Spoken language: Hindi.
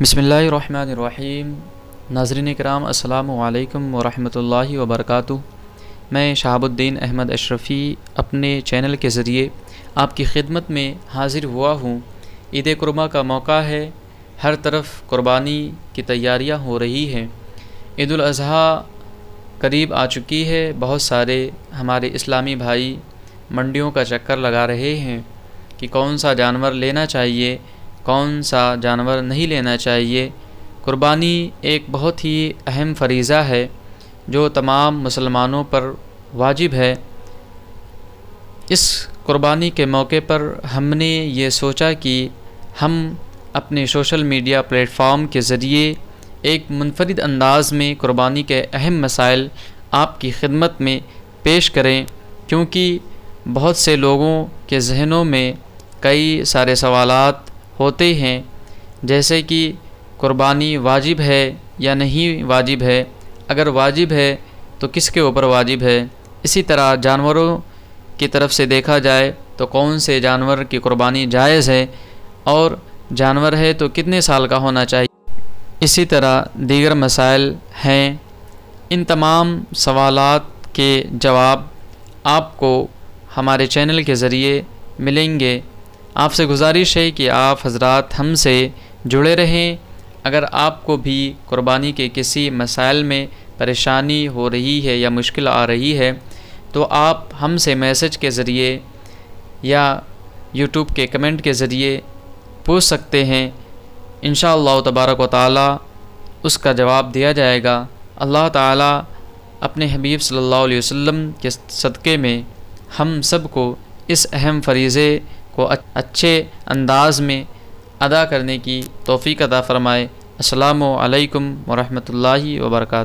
बसमीम नाजरन कराम अल्लाम वरहल वबरक मैं शहाबुद्दीन अहमद अशरफ़ी अपने चैनल के ज़रिए आपकी खिदमत में हाज़िर हुआ हूँ ईद क़रबा का मौका है हर तरफ कुर्बानी की तैयारियाँ हो रही हैं ईद अज़हा करीब आ चुकी है बहुत सारे हमारे इस्लामी भाई मंडियों का चक्कर लगा रहे हैं कि कौन सा जानवर लेना चाहिए कौन सा जानवर नहीं लेना चाहिए कुर्बानी एक बहुत ही अहम फरीज़ा है जो तमाम मुसलमानों पर वाजिब है इस कुर्बानी के मौके पर हमने ये सोचा कि हम अपने सोशल मीडिया प्लेटफॉर्म के ज़रिए एक मुनफरद अंदाज़ में कुर्बानी के अहम मसाइल आपकी खिदमत में पेश करें क्योंकि बहुत से लोगों के जहनों में कई सारे सवालात होते हैं जैसे कि कुर्बानी वाजिब है या नहीं वाजिब है अगर वाजिब है तो किसके ऊपर वाजिब है इसी तरह जानवरों की तरफ से देखा जाए तो कौन से जानवर की कुर्बानी जायज़ है और जानवर है तो कितने साल का होना चाहिए इसी तरह दीगर मसाइल हैं इन तमाम सवाल के जवाब आपको हमारे चैनल के ज़रिए मिलेंगे आपसे गुजारिश है कि आप हजरात हमसे जुड़े रहें अगर आपको भी कुर्बानी के किसी मसाइल में परेशानी हो रही है या मुश्किल आ रही है तो आप हमसे मैसेज के ज़रिए या यूट्यूब के कमेंट के ज़रिए पूछ सकते हैं इन तबारक व ताली उसका जवाब दिया जाएगा अल्लाह ताला अपने हबीब सल्लल्लाहु अलैहि वसल्लम के सदक़े में हम सब को इस अहम फरीज़े को अच्छे अंदाज में अदा करने की तोफ़ी अदा फ़रमाए असलकम वरहमल वर्का